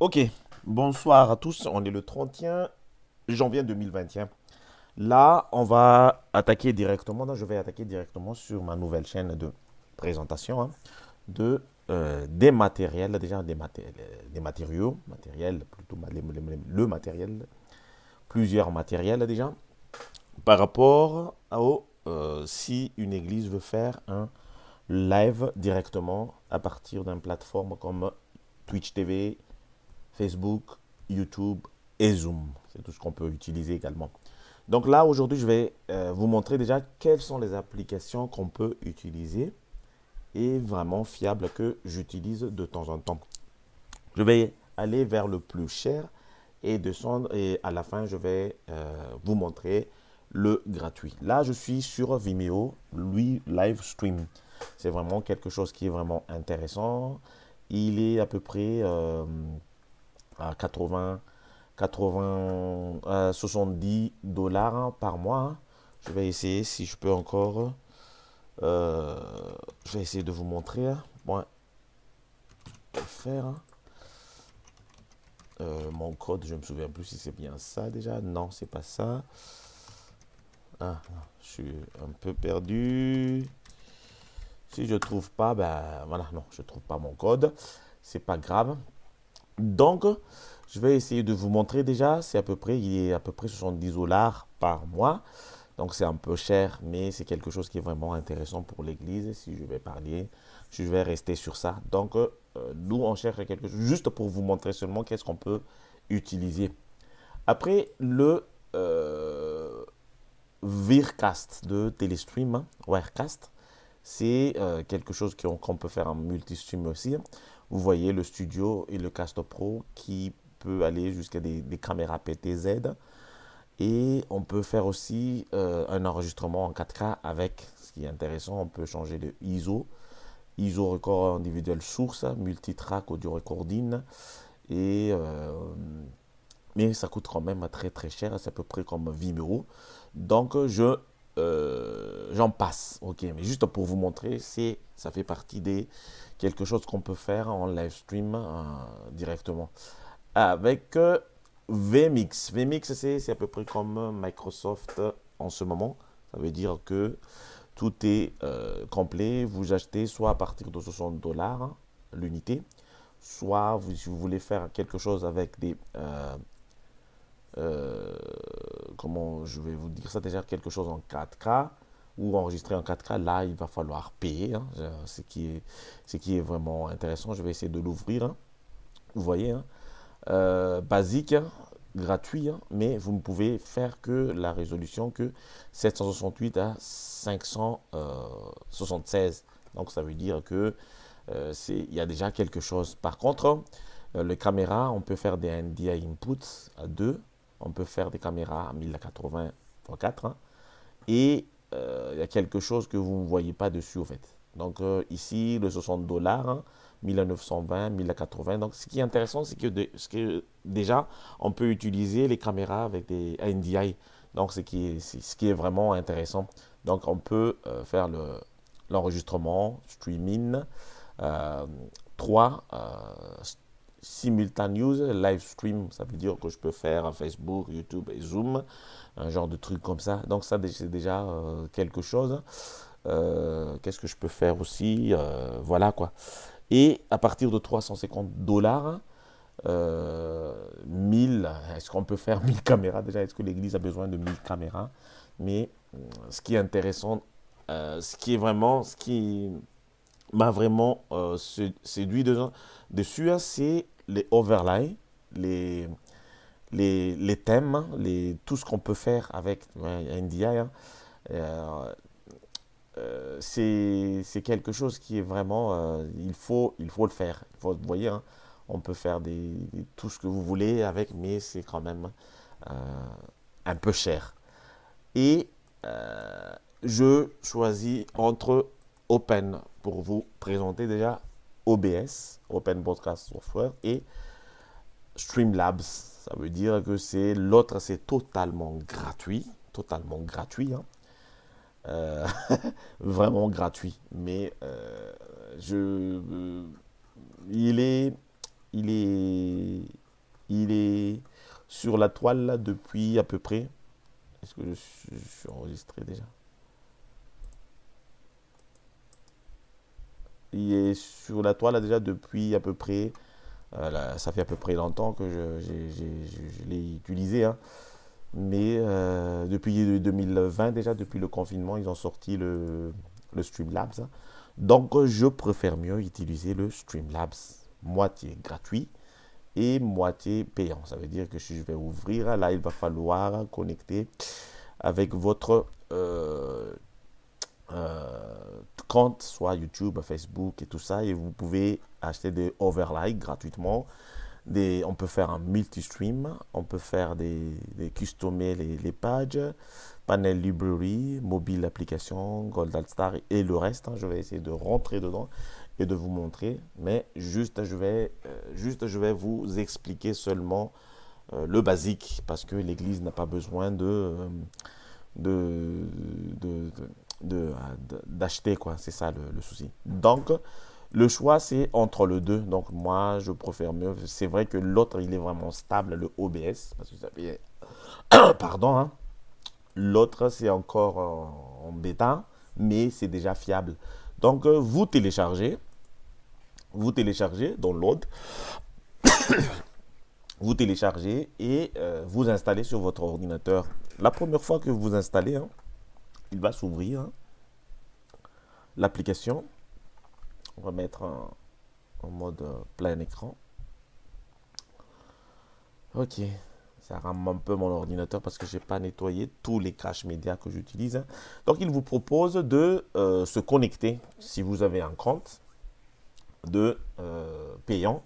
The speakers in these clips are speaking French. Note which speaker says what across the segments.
Speaker 1: Ok, bonsoir à tous. On est le 31 janvier 2021. Là, on va attaquer directement. je vais attaquer directement sur ma nouvelle chaîne de présentation hein, de euh, des matériels, déjà des, des matériaux, matériel, plutôt le matériel, plusieurs matériels déjà, par rapport à euh, si une église veut faire un live directement à partir d'une plateforme comme Twitch TV, Facebook, YouTube et Zoom. C'est tout ce qu'on peut utiliser également. Donc là, aujourd'hui, je vais euh, vous montrer déjà quelles sont les applications qu'on peut utiliser et vraiment fiables que j'utilise de temps en temps. Je vais aller vers le plus cher et descendre et à la fin, je vais euh, vous montrer le gratuit. Là, je suis sur Vimeo, lui, live stream. C'est vraiment quelque chose qui est vraiment intéressant. Il est à peu près... Euh, 80, 80 70 dollars hein, par mois. Hein. Je vais essayer si je peux encore. Euh, je vais essayer de vous montrer. Hein. faire. Euh, mon code, je me souviens plus si c'est bien ça déjà. Non, c'est pas ça. Ah, je suis un peu perdu. Si je trouve pas, ben voilà, non, je trouve pas mon code. C'est pas grave. Donc, je vais essayer de vous montrer déjà. C'est à peu près, il est à peu près 70 dollars par mois. Donc, c'est un peu cher, mais c'est quelque chose qui est vraiment intéressant pour l'Église. Si je vais parler, je vais rester sur ça. Donc, euh, nous, on cherche quelque chose juste pour vous montrer seulement qu'est-ce qu'on peut utiliser. Après, le euh, Vircast de Telestream, hein, Wirecast, c'est euh, quelque chose qu'on peut faire en multistream aussi. Vous voyez le studio et le Cast Pro qui peut aller jusqu'à des, caméras PTZ. Et on peut faire aussi euh, un enregistrement en 4K avec, ce qui est intéressant, on peut changer de ISO, ISO record individuel source, multitrack audio recording. Et, euh, mais ça coûte quand même très très cher, c'est à peu près comme Vimeo. Donc je euh, j'en passe. Ok, mais juste pour vous montrer, c'est ça fait partie des quelque chose qu'on peut faire en live stream euh, directement. Avec euh, VMix. VMix, c'est à peu près comme euh, Microsoft en ce moment. Ça veut dire que tout est complet. Vous achetez soit à partir de 60 dollars hein, l'unité, soit si vous voulez faire quelque chose avec des... comment je vais vous dire ça déjà quelque chose en 4K ou enregistré en 4K. Là, il va falloir payer, hein. ce, qui est, ce qui est vraiment intéressant. Je vais essayer de l'ouvrir. Hein. Vous voyez, hein. euh, basique, gratuit, mais vous ne pouvez faire que la résolution que 768 à 576. Euh, Donc, ça veut dire que euh, c'est il y a déjà quelque chose. Par contre, les caméras, on peut faire des NDI inputs à 2, on peut faire des caméras à 1080 x 4, et euh, il y a quelque chose que vous ne voyez pas dessus, en fait. Donc euh, ici, le 60 dollars, 1920, hein, 1080. Donc, ce qui est intéressant, c'est que, de, ce que déjà, on peut utiliser les caméras avec des NDI. Donc, ce qui est, ce qui est vraiment intéressant. Donc, on peut euh, faire faire l'enregistrement, streaming, 3, euh, simultaneous, live stream, ça veut dire que je peux faire Facebook, YouTube et Zoom, un genre de truc comme ça. Donc ça, c'est déjà euh, quelque chose. Euh, qu'est-ce que je peux faire aussi euh, Voilà quoi. Et à partir de 350 dollars, 1000, est-ce qu'on peut faire 1000 caméras déjà Est-ce que l'Église a besoin de 1000 caméras Mais ce qui est intéressant, ce qui est vraiment, ce qui m'a vraiment euh, séduit dessus, hein, c'est les overlays, les, les, les, thèmes, hein, les, tout ce qu'on peut faire avec NDI. Hein. Euh, euh, c'est quelque chose qui est vraiment, il, faut, il faut le faire. vous voyez, on peut faire des, tout ce que vous voulez avec, mais c'est quand même un peu cher. Et je choisis entre Open vous présenter déjà OBS, Open Broadcast Software, et Streamlabs. Ça veut dire que c'est l'autre, c'est totalement gratuit, totalement gratuit, hein. euh, vraiment gratuit. Mais euh, je, euh, il est, il est, il est sur la toile depuis à peu près. Est-ce que je suis enregistré déjà il est sur la toile déjà depuis à peu près, euh, ça fait à peu près longtemps que je, l'ai utilisé. Hein. Mais euh, depuis 2020 déjà, depuis le confinement, ils ont sorti le, Streamlabs. Hein. Donc je préfère mieux utiliser le Streamlabs, moitié gratuit et moitié payant. Ça veut dire que si je vais ouvrir, là, il va falloir connecter avec votre euh, compte euh, soit YouTube, Facebook et tout ça, et vous pouvez acheter des overlays gratuitement. Des, on peut faire un multi-stream, on peut faire des, des customer les, pages, panel library, mobile application, Gold altar Star et le reste. Hein, je vais essayer de rentrer dedans et de vous montrer, mais juste je vais, euh, juste, je vais vous expliquer seulement euh, le basique parce que l'Église n'a pas besoin de, de de, euh, quoi. C'est ça le, souci. Donc, le choix, c'est entre le deux. Donc, moi, je préfère mieux. C'est vrai que l'autre, il est vraiment stable, le OBS. Parce que ça Pardon. Hein. L'autre, c'est encore en bêta, mais c'est déjà fiable. Donc, euh, vous téléchargez. Vous téléchargez, l'autre vous téléchargez et euh, vous installez sur votre ordinateur. La première fois que vous installez, hein, il va s'ouvrir l'application. On va mettre en, mode euh, plein écran. Ok, ça rame un peu mon ordinateur parce que je n'ai pas nettoyé tous les crash médias que j'utilise. Donc, il vous propose de euh, se connecter si vous avez un compte de euh, payant.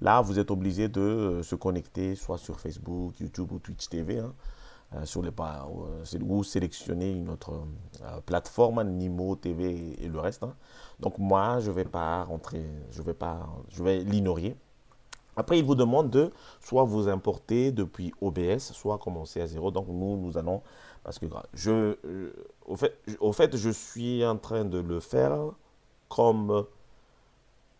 Speaker 1: Là, vous êtes obligé de se connecter soit sur Facebook, YouTube ou Twitch TV. Hein. Euh, sur les euh, ou sélectionner une autre euh, plateforme, Nimo TV et, le reste. Hein. Donc moi, je vais pas rentrer, je vais pas, je vais l'ignorer. Après, il vous demande de soit vous importer depuis OBS, soit commencer à zéro. Donc nous, nous allons, parce que je, au, fait, au fait, je suis en train de le faire comme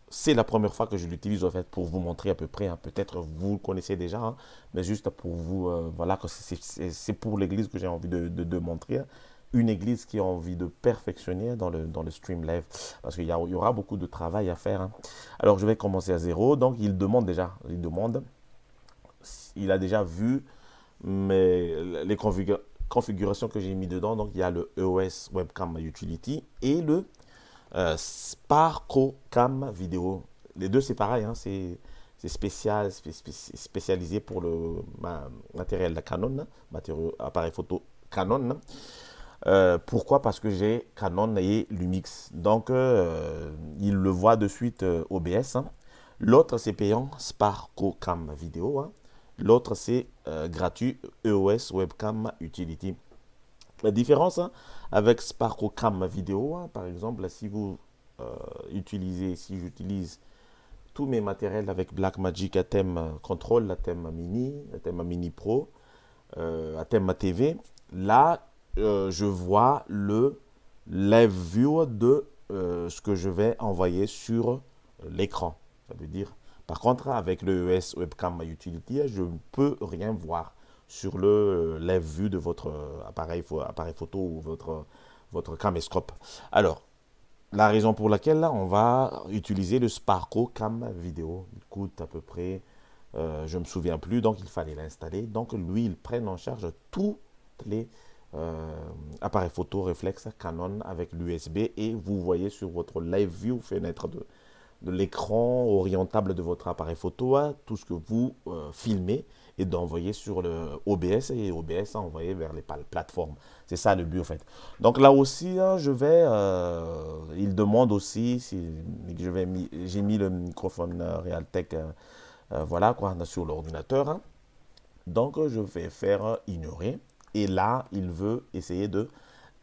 Speaker 1: c'est la première fois que je l'utilise en fait pour vous montrer à peu près. Hein. Peut-être vous le connaissez déjà, hein. mais juste pour vous, euh, voilà, que c'est pour l'église que j'ai envie de, montrer. Hein. Une église qui a envie de perfectionner dans le, stream live parce qu'il y, aura beaucoup de travail à faire. Alors je vais commencer à zéro. Donc il demande déjà, il demande, il a déjà vu les configurations que j'ai mis dedans. Donc il y a le EOS Webcam Utility et le euh, Sparco Cam Vidéo. Les deux, c'est pareil, hein, c'est spécial, spécialisé pour le matériel Canon, appareil photo Canon. Euh, pourquoi Parce que j'ai Canon et Lumix. Donc, euh, il le voit de suite euh, OBS. Hein. L'autre, c'est payant, cam Vidéo. Hein. L'autre, c'est gratuit, EOS Webcam Utility. La différence hein, avec Spark Cam vidéo, hein, par exemple, si vous euh, utilisez, si j'utilise tous mes matériels avec Blackmagic Atem Control, thème Mini, Atem Mini Pro, à euh, Atem TV, là, euh, je vois le live view de ce que je vais envoyer sur l'écran. Ça veut dire, par contre, avec le ES Webcam Utility, je ne peux rien voir sur le, euh, live-view de votre euh, appareil, appareil photo ou votre, votre caméscope. Alors, la raison pour laquelle on va utiliser le Sparco Cam Vidéo. Il coûte à peu près, euh, je ne me souviens plus, donc il fallait l'installer. Donc lui, il prend en charge tous les appareils photo réflexes Canon avec l'USB et vous voyez sur votre Live View fenêtre de, de l'écran orientable de votre appareil photo tout ce que vous euh, filmez et d'envoyer sur le OBS et OBS à envoyer vers les plateformes. C'est ça le but en fait. Donc là aussi, hein, je vais, euh, il demande aussi si je vais, j'ai mis le microphone euh, Realtek, voilà quoi, sur l'ordinateur. Hein. Donc je vais faire ignorer et là il veut essayer de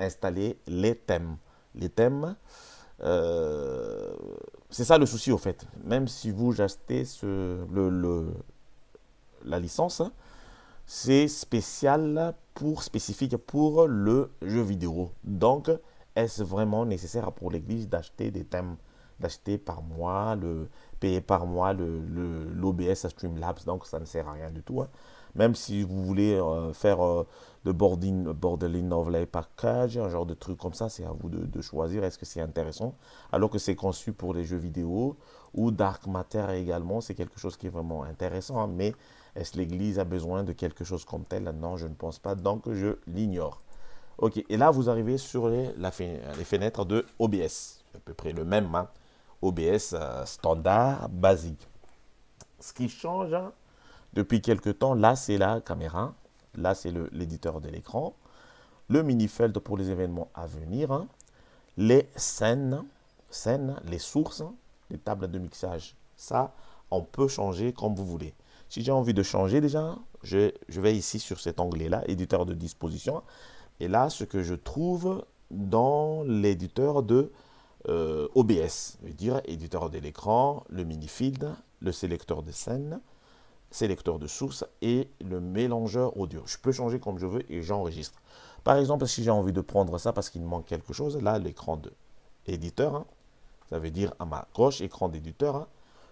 Speaker 1: installer les thèmes. Les thèmes. Euh, c'est ça le souci au fait. Même si vous achetez ce, le, la licence, c'est spécial pour spécifique pour le jeu vidéo. Donc, est-ce vraiment nécessaire pour l'Église d'acheter des thèmes, d'acheter par mois, le payer par mois l'OBS le, l'Obs à Streamlabs Donc, ça ne sert à rien du tout. Hein. Même si vous voulez euh, faire de euh, le of borderline package, un genre de truc comme ça, c'est à vous de, choisir. Est-ce que c'est intéressant Alors que c'est conçu pour les jeux vidéo ou Dark Matter également, c'est quelque chose qui est vraiment intéressant. Hein. mais est-ce l'Église a besoin de quelque chose comme tel Non, je ne pense pas, donc je l'ignore. Ok, et là vous arrivez sur les, la, fenêtres de OBS, à peu près le même, hein. OBS euh, standard, basique. Ce qui change, hein, depuis quelques temps, là, c'est la caméra. Là, c'est l'éditeur de l'écran. Le mini pour les événements à venir. Les scènes, scènes, les sources, les tables de mixage. Ça, on peut changer comme vous voulez. Si j'ai envie de changer déjà, je, vais ici sur cet onglet-là, éditeur de disposition. Et là, ce que je trouve dans l'éditeur de euh, OBS, je veux dire éditeur de l'écran, le mini le sélecteur de scènes sélecteur de source et le mélangeur audio. Je peux changer comme je veux et j'enregistre. Par exemple, si j'ai envie de prendre ça parce qu'il manque quelque chose, là, l'écran d'éditeur, hein, ça veut dire à ma gauche, écran d'éditeur, hein,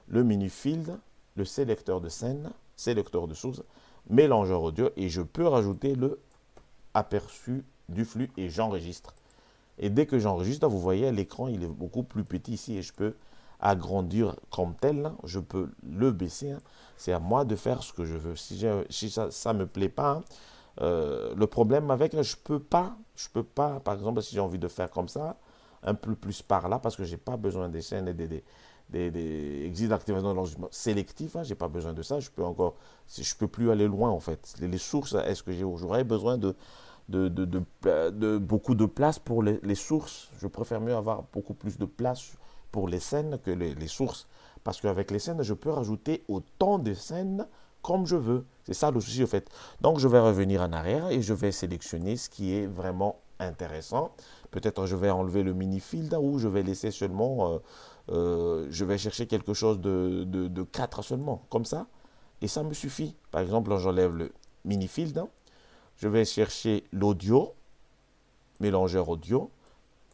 Speaker 1: le mini field, le sélecteur de scène, sélecteur de source, mélangeur audio et je peux rajouter le aperçu du flux et j'enregistre. Et dès que j'enregistre, vous voyez, l'écran, il est beaucoup plus petit ici et je peux à grandir comme tel, hein. je peux le baisser. Hein. C'est à moi de faire ce que je veux. Si, ça ne me plaît pas, euh, le problème avec, hein, je peux pas, je peux pas, par exemple, si j'ai envie de faire comme ça, un peu plus par là, parce que j'ai pas besoin des chaînes et des, des, des, des d'activation sélectif, j'ai pas besoin de ça, je peux encore, je peux plus aller loin en fait. Les, sources, est-ce que j'aurais besoin de de, de, de, beaucoup de place pour les, les sources Je préfère mieux avoir beaucoup plus de place pour les scènes que les, sources. Parce qu'avec les scènes, je peux rajouter autant de scènes comme je veux. C'est ça le souci au fait. Donc je vais revenir en arrière et je vais sélectionner ce qui est vraiment intéressant. Peut-être je vais enlever le mini field ou je vais laisser seulement, euh, euh, je vais chercher quelque chose de, de, 4 seulement, comme ça. Et ça me suffit. Par exemple, j'enlève le mini field. Je vais chercher l'audio, mélangeur audio.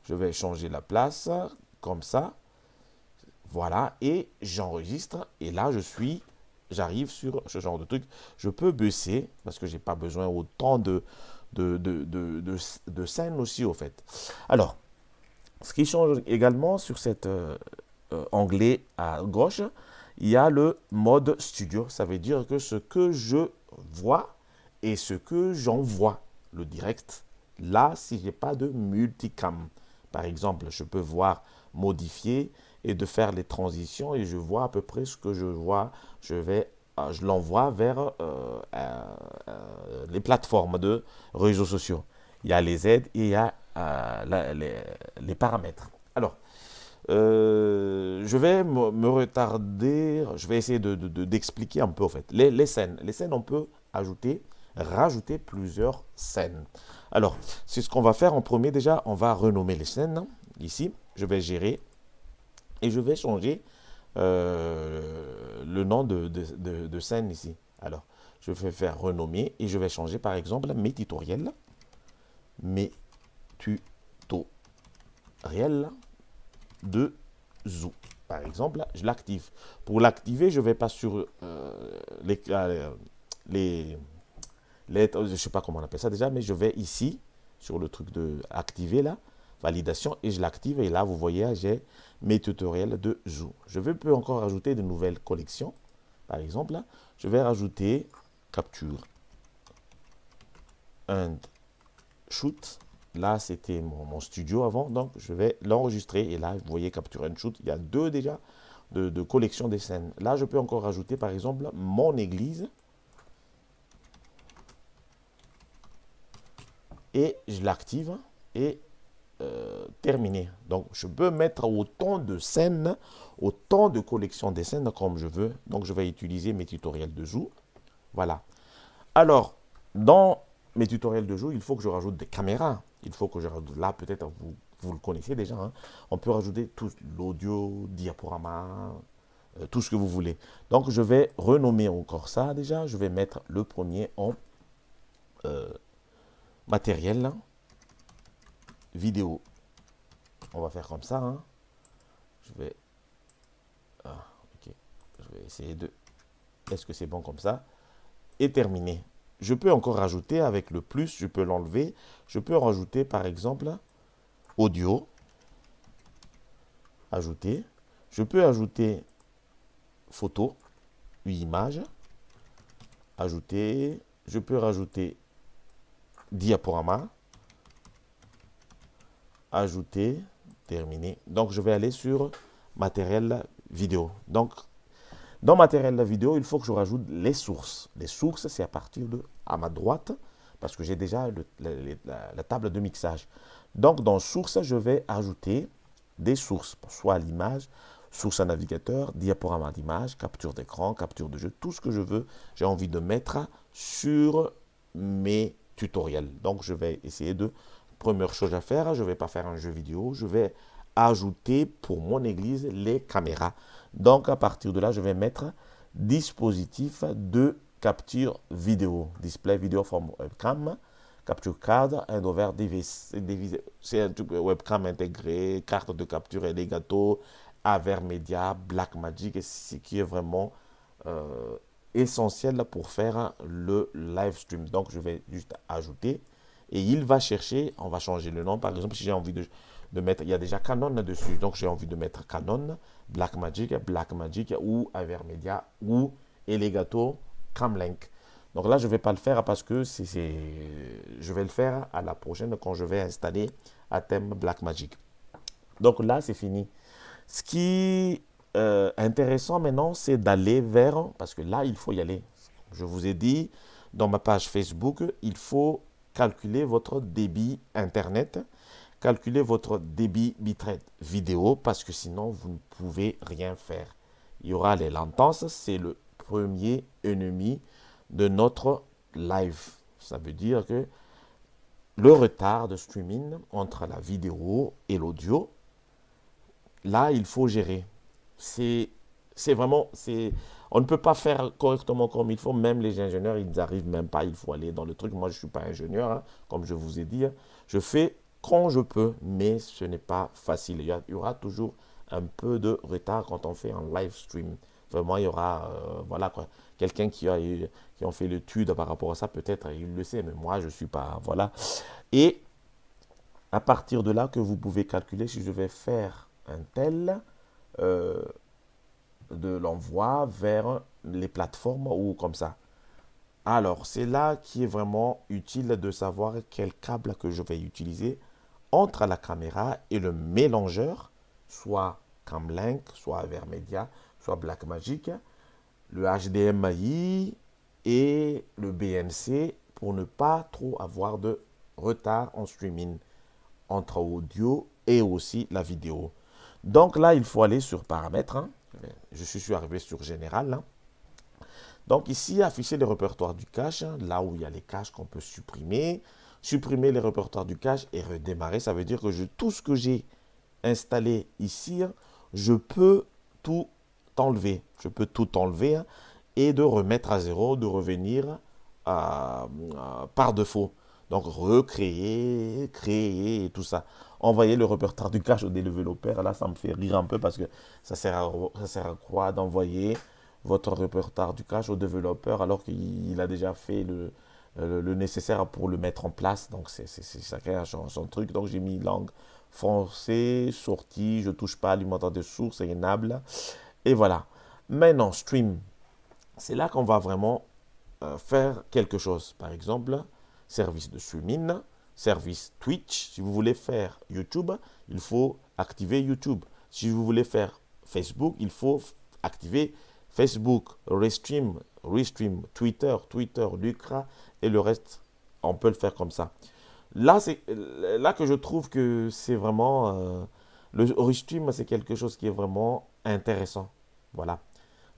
Speaker 1: Je vais changer la place, comme ça. Voilà, et j'enregistre. Et là, je suis, j'arrive sur ce genre de truc. Je peux baisser parce que je n'ai pas besoin autant de, de, scènes aussi, au fait. Alors, ce qui change également sur cet euh, euh, anglais onglet à gauche, il y a le mode studio. Ça veut dire que ce que je vois et ce que j'envoie, le direct, là, si n'ai pas de multicam. Par exemple, je peux voir modifier et de faire les transitions et je vois à peu près ce que je vois. Je vais euh, je l'envoie vers euh, euh, les plateformes de réseaux sociaux. Il y a les aides et il y a les, paramètres. Alors, je vais me, retarder, je vais essayer d'expliquer de, de, un peu en fait. Les, les, scènes, les scènes, on peut ajouter, rajouter plusieurs scènes. Alors, c'est ce qu'on va faire en premier déjà, on va renommer les scènes ici. Je vais gérer et je vais changer euh, le nom de, scène ici. Alors, je vais faire renommer et je vais changer par exemple mes tutoriels. Mes tutoriels de Zoo. Par exemple, je l'active. Pour l'activer, je vais pas sur euh, les, euh, les, les, Je sais pas comment on appelle ça déjà, mais je vais ici sur le truc de activer là validation et je l'active. Et là, vous voyez, hein, j'ai mes tutoriels de jour. Je peux encore ajouter de nouvelles collections. Par exemple, là, hein, je vais rajouter capture and shoot. Là, c'était mon, studio avant, donc je vais l'enregistrer. Et là, vous voyez capture and shoot. Il y a deux déjà de, de collection des scènes. Là, je peux encore ajouter, par exemple, mon église. Et je l'active et euh, terminé. Donc, je peux mettre autant de scènes, autant de collections de scènes comme je veux. Donc, je vais utiliser mes tutoriels de jour. Voilà. Alors, dans mes tutoriels de jour, il faut que je rajoute des caméras. Il faut que je rajoute, là, peut-être, vous, vous le connaissez déjà. Hein. On peut rajouter tout l'audio, diaporama, euh, tout ce que vous voulez. Donc, je vais renommer encore ça déjà. Je vais mettre le premier en euh, matériel. Hein vidéo. On va faire comme ça. Hein. Je vais... Ah, je vais essayer de... Est-ce que c'est bon comme ça Et terminé. Je peux encore rajouter avec le plus, je peux l'enlever. Je peux rajouter par exemple audio. Ajouter. Je peux ajouter photo, une image. Ajouter. Je peux rajouter diaporama ajouter, terminer. Donc, je vais aller sur matériel vidéo. Donc, dans matériel vidéo, il faut que je rajoute les sources. Les sources, c'est à partir de, à ma droite, parce que j'ai déjà la, la, table de mixage. Donc, dans sources, je vais ajouter des sources, soit l'image, source à navigateur, diaporama d'image, capture d'écran, capture de jeu, tout ce que je veux, j'ai envie de mettre sur mes tutoriels. Donc, je vais essayer de Première chose à faire, je ne vais pas faire un jeu vidéo, je vais ajouter pour mon église les caméras. Donc à partir de là, je vais mettre dispositif de capture vidéo, display vidéo from webcam, capture card, un over C'est un webcam intégré, carte de capture et les gâteaux, Aver Media, Blackmagic, ce qui est vraiment euh, essentiel pour faire le live stream. Donc je vais juste ajouter et il va chercher, on va changer le nom, par exemple, si j'ai envie de, mettre, il y a déjà Canon là-dessus, donc j'ai envie de mettre Canon, Blackmagic, Magic ou Avermedia ou Elegato Camlink. Donc là, je ne vais pas le faire parce que c'est, je vais le faire à la prochaine quand je vais installer Black Magic Donc là, c'est fini. Ce qui est euh, intéressant maintenant, c'est d'aller vers, parce que là, il faut y aller. Je vous ai dit, dans ma page Facebook, il faut calculez votre débit Internet, calculez votre débit bitrate vidéo, parce que sinon, vous ne pouvez rien faire. Il y aura les latences, c'est le premier ennemi de notre live. Ça veut dire que le retard de streaming entre la vidéo et l'audio, là, il faut gérer. C'est vraiment, c'est on ne peut pas faire correctement comme il faut. Même les ingénieurs, ils n'arrivent même pas. Il faut aller dans le truc. Moi, je ne suis pas ingénieur, hein, comme je vous ai dit. Hein. Je fais quand je peux, mais ce n'est pas facile. Il y, aura toujours un peu de retard quand on fait un live stream. Vraiment, il y aura euh, voilà quoi. Quelqu'un qui a qui ont fait l'étude par rapport à ça, peut-être il le sait, mais moi je suis pas voilà. Et à partir de là que vous pouvez calculer si je vais faire un tel, euh, de l'envoi vers les plateformes ou comme ça. Alors, c'est là qui est vraiment utile de savoir quel câble que je vais utiliser entre la caméra et le mélangeur, soit Camlink, soit Avermedia, soit Blackmagic, le HDMI et le BNC pour ne pas trop avoir de retard en streaming entre audio et aussi la vidéo. Donc là, il faut aller sur paramètres. Hein. Je suis arrivé sur Général. Hein. Donc ici, afficher les répertoires du cache, hein, là où il y a les caches qu'on peut supprimer. Supprimer les répertoires du cache et redémarrer, ça veut dire que tout ce que j'ai installé ici, hein, je peux tout enlever. Je peux tout enlever et de remettre à zéro, de revenir par défaut. Donc recréer, créer et tout ça envoyer le répertoire du cache au développeur, là, ça me fait rire un peu parce que ça sert à, à quoi d'envoyer votre répertoire du cache au développeur alors qu'il a déjà fait le, nécessaire pour le mettre en place. Donc, c'est, ça crée son, truc. Donc, j'ai mis langue français, sortie, je touche pas alimentaire de source, enable. Et voilà. Maintenant, stream. C'est là qu'on va vraiment euh, faire quelque chose. Par exemple, service de streaming service Twitch. Si vous voulez faire YouTube, il faut activer YouTube. Si vous voulez faire Facebook, il faut activer Facebook, Restream, Restream, Twitter, Twitter, Lucra et le reste. On peut le faire comme ça. Là, c'est là que je trouve que c'est vraiment euh, le Restream, c'est quelque chose qui est vraiment intéressant. Voilà.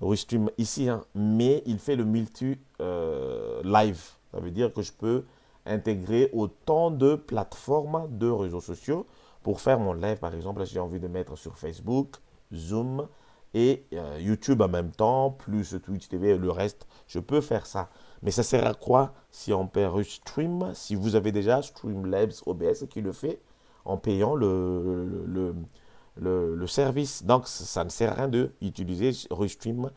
Speaker 1: Restream ici, hein, mais il fait le multi euh, live. Ça veut dire que je peux intégrer autant de plateformes de réseaux sociaux. Pour faire mon live, par exemple, j'ai envie de mettre sur Facebook, Zoom et euh, YouTube en même temps, plus Twitch TV et le reste, je peux faire ça. Mais ça sert à quoi si on perd Stream Si vous avez déjà Streamlabs OBS qui le fait en payant le, le, le, service. Donc ça ne sert à rien d'utiliser Restream.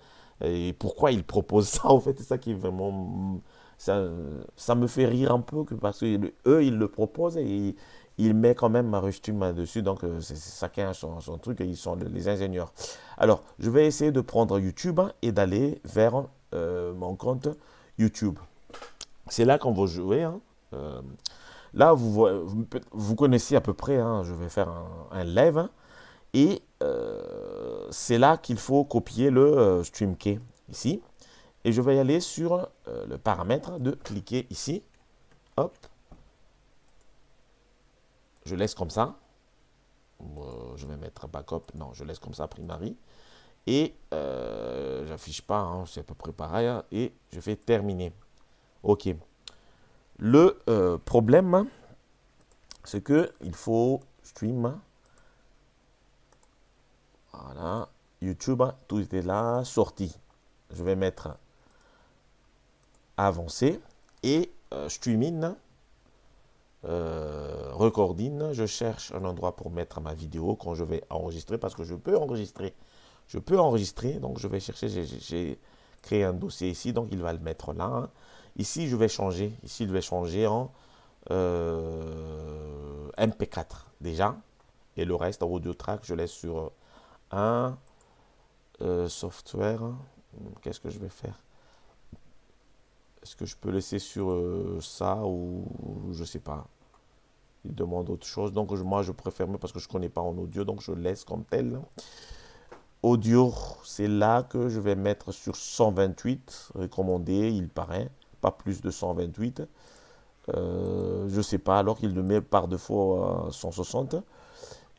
Speaker 1: Et pourquoi il propose ça, en fait, c'est ça qui est vraiment ça, me fait rire un peu que parce que eux, ils le proposent et ils, met mettent quand même ma là dessus. Donc, euh, c'est chacun a son, truc et ils sont les ingénieurs. Alors, je vais essayer de prendre YouTube hein, et d'aller vers euh, mon compte YouTube. C'est là qu'on va jouer. Hein. Euh, là, vous, vous connaissez à peu près. Hein, je vais faire un, live. et c'est là qu'il faut copier le stream key. Ici. Et je vais aller sur euh, le paramètre de cliquer ici. Hop. Je laisse comme ça. Euh, je vais mettre backup. Non, je laisse comme ça primary. Et euh, j'affiche pas, hein, c'est à peu près pareil. Hein. et je fais terminer. OK. Le problème, c'est que il faut stream. Voilà. YouTube, hein, tout est là, sortie. Je vais mettre avancé et euh, je suis mine euh, recording. je cherche un endroit pour mettre ma vidéo quand je vais enregistrer parce que je peux enregistrer. Je peux enregistrer, donc je vais chercher, j'ai créé un dossier ici, donc il va le mettre là. Hein. Ici, je vais changer, ici, je vais changer en euh, MP4 déjà. Et le reste, en audio track, je laisse sur un software. Qu'est-ce que je vais faire est-ce que je peux laisser sur euh, ça ou je sais pas. Il demande autre chose. Donc moi, je préfère mieux parce que je connais pas en audio, donc je laisse comme tel. Audio, c'est là que je vais mettre sur 128 recommandé, il paraît, pas plus de 128. Je euh, je sais pas, alors qu'il le met par défaut à 160.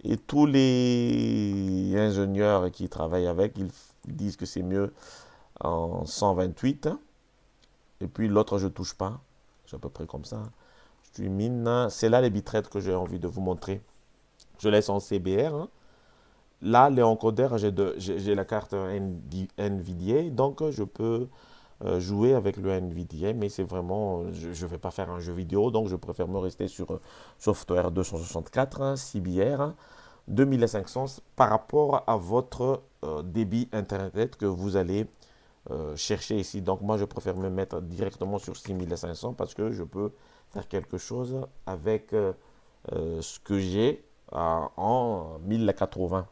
Speaker 1: Et tous les ingénieurs qui travaillent avec, ils disent que c'est mieux en 128. Et puis l'autre, je ne touche pas. C'est à peu près comme ça. Je suis mine. C'est là les bitrates que j'ai envie de vous montrer. Je laisse en CBR. Hein. Là, les encodeurs, j'ai la carte NVDA. Donc, je peux euh, jouer avec le NVDA. Mais c'est vraiment... Je ne vais pas faire un jeu vidéo. Donc, je préfère me rester sur euh, Software 264, CBR. 2500 par rapport à votre euh, débit Internet que vous allez euh, chercher ici. Donc moi, je préfère me mettre directement sur 6500 parce que je peux faire quelque chose avec euh, euh, ce que j'ai en 1080.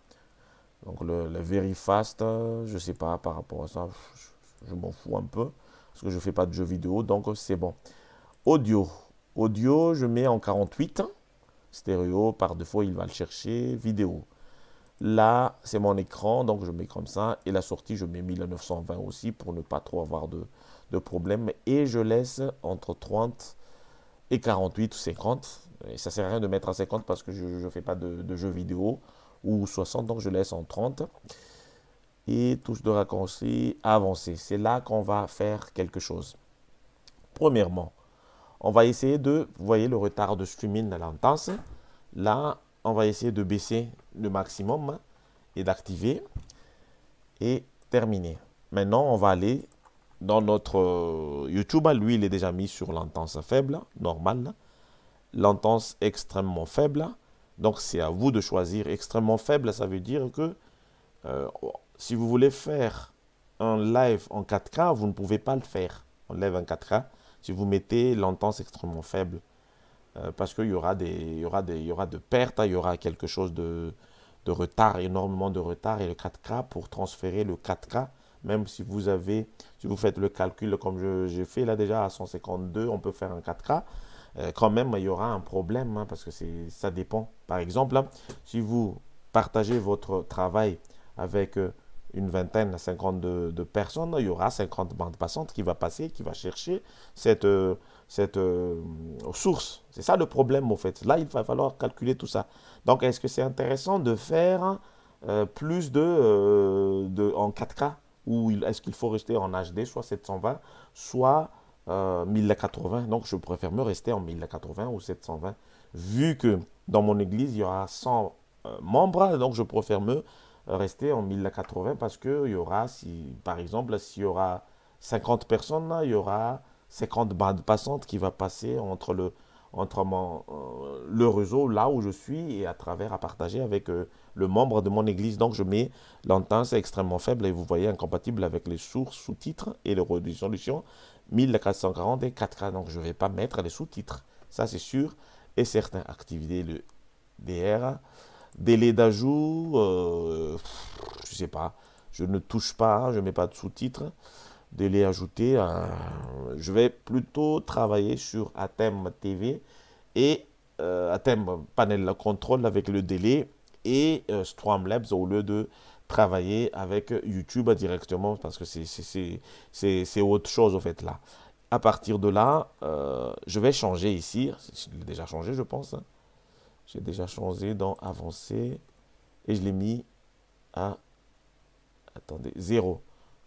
Speaker 1: Donc le, very fast, je sais pas par rapport à ça, je, je m'en fous un peu parce que je fais pas de jeux vidéo, donc c'est bon. Audio, audio, je mets en 48 stéréo par défaut, il va le chercher. Vidéo, Là, c'est mon écran, donc je mets comme ça. Et la sortie, je mets 1920 aussi pour ne pas trop avoir de, problème. Et je laisse entre 30 et 48 ou 50. Et ça sert à rien de mettre à 50 parce que je ne fais pas de, de jeux vidéo ou 60, donc je laisse en 30. Et touche de raccourci, avancer. C'est là qu'on va faire quelque chose. Premièrement, on va essayer de, vous voyez le retard de streaming à l'intense. Là, on va essayer de baisser le maximum hein, et d'activer et terminer. Maintenant, on va aller dans notre euh, YouTube. Hein. Lui, il est déjà mis sur l'intensité faible, normale. Hein. L'intensité extrêmement faible. Donc, c'est à vous de choisir. Extrêmement faible, ça veut dire que euh, si vous voulez faire un live en 4K, vous ne pouvez pas le faire. On lève en 4K si vous mettez l'intensité extrêmement faible. Euh, parce qu'il y, aura des, y, aura des, y aura de pertes, hein, il y aura quelque chose de, retard, énormément de retard. Et le 4K, pour transférer le 4K, même si vous avez, si vous faites le calcul comme j'ai fait là déjà à 152, on peut faire un 4K. Euh, quand même, il y aura un problème hein, parce que ça dépend. Par exemple, hein, si vous partagez votre travail avec euh, une vingtaine à 50 de, personnes, il y aura 50 bandes passantes qui va passer, qui va chercher cette, euh, cette euh, source. C'est ça le problème au fait. Là, il va falloir calculer tout ça. Donc, est-ce que c'est intéressant de faire euh, plus de, de, en 4K ou est-ce qu'il faut rester en HD, soit 720, soit 1080 Donc, je préfère me rester en 1080 ou 720, vu que dans mon église, il y aura 100 membres, donc je préfère me rester en 1080 parce il y aura, si, par exemple, s'il y aura 50 personnes, il y aura 50 bandes passantes qui va passer entre le, entre mon, euh, le réseau là où je suis et à travers à partager avec euh, le membre de mon église. Donc je mets l'entente extrêmement faible et vous voyez incompatible avec les sources, sous-titres et les résolutions 1440 et 4K. Donc je ne vais pas mettre les sous-titres. Ça c'est sûr et certains activités, le DR. Délai d'ajout, euh, je ne sais pas. Je ne touche pas, je ne mets pas de sous-titres. Délai ajouté, euh, je vais plutôt travailler sur Atem TV et euh, Atem Panel Control avec le délai et euh, Streamlabs au lieu de travailler avec YouTube directement parce que c'est autre chose au fait là. À partir de là, je vais changer ici, je déjà changé je pense, j'ai déjà changé dans avancer et je l'ai mis à attendez, 0.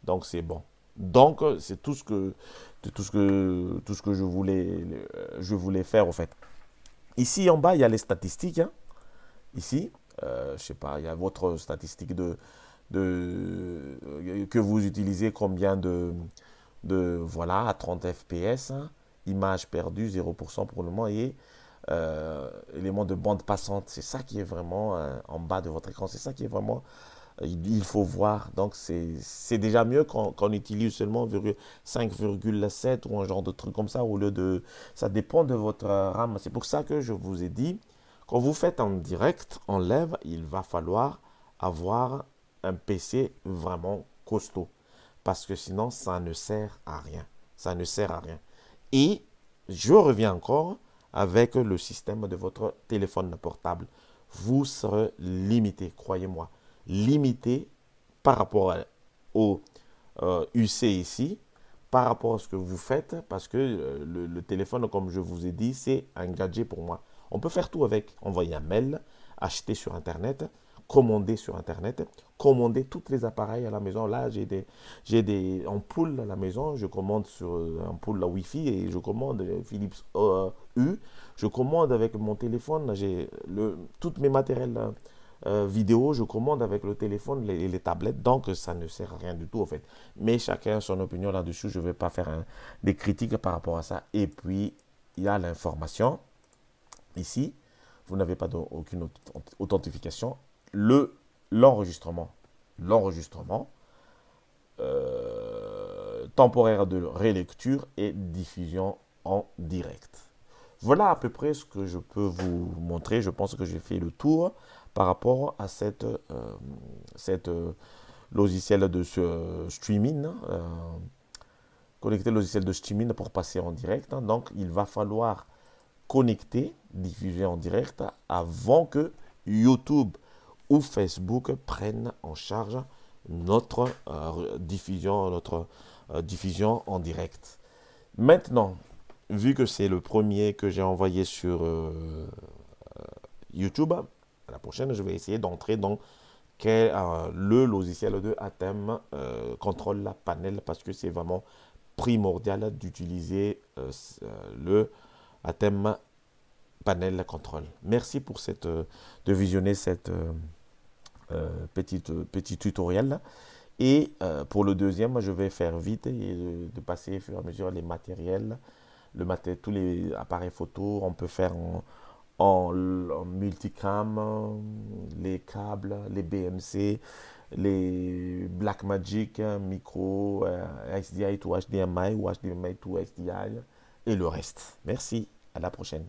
Speaker 1: Donc c'est bon. Donc c'est tout ce que tout ce que tout ce que je voulais je voulais faire en fait. Ici en bas, il y a les statistiques hein. Ici, je euh, je sais pas, il y a votre statistique de, de euh, que vous utilisez combien de de voilà à 30 fps, hein. Image perdue, 0% pour le moment et euh, éléments de bande passante. C'est ça qui est vraiment euh, en bas de votre écran. C'est ça qui est vraiment. Euh, il faut voir. Donc, c'est déjà mieux qu'on utilise seulement 5,7 ou un genre de truc comme ça au lieu de. Ça dépend de votre RAM. C'est pour ça que je vous ai dit, quand vous faites en direct, en live, il va falloir avoir un PC vraiment costaud. Parce que sinon, ça ne sert à rien. Ça ne sert à rien. Et je reviens encore avec le système de votre téléphone portable. Vous serez limité, croyez-moi. Limité par rapport au UC euh, ici, par rapport à ce que vous faites, parce que euh, le, téléphone, comme je vous ai dit, c'est un gadget pour moi. On peut faire tout avec. Envoyer un mail, acheter sur Internet, commander sur Internet, commander tous les appareils à la maison. Là, j'ai des, ampoules à la maison. Je commande sur un euh, la Wi-Fi et je commande Philips je commande avec mon téléphone, j'ai le, toutes mes matériels euh, euh, vidéo, je commande avec le téléphone et les, tablettes, donc ça ne sert à rien du tout en fait. Mais chacun a son opinion là-dessus, je ne vais pas faire des critiques par rapport à ça. Et puis, il y a l'information. Ici, vous n'avez pas aucune authentification. Le, l'enregistrement, l'enregistrement euh, temporaire de relecture et diffusion en direct. Voilà à peu près ce que je peux vous montrer. Je pense que j'ai fait le tour par rapport à cette, euh, cette euh, logiciel de euh, streaming, hein, connecter le logiciel de streaming pour passer en direct. Hein. Donc, il va falloir connecter, diffuser en direct avant que YouTube ou Facebook prennent en charge notre diffusion, notre diffusion en direct. Maintenant, vu que c'est le premier que j'ai envoyé sur euh, euh, YouTube, la prochaine, je vais essayer d'entrer dans euh, le logiciel de ATEM Control contrôle la panel parce que c'est vraiment primordial d'utiliser le ATEM panel Control. Merci pour de visionner cette petite, petit tutoriel. Et pour le deuxième, je vais faire vite et de, passer au fur et à mesure les matériels le matériel, tous les appareils photo, on peut faire en, en, multicam, les câbles, les BMC, les Blackmagic, hein, micro, SDI euh, to HDMI ou HDMI to SDI et le reste. Merci, à la prochaine.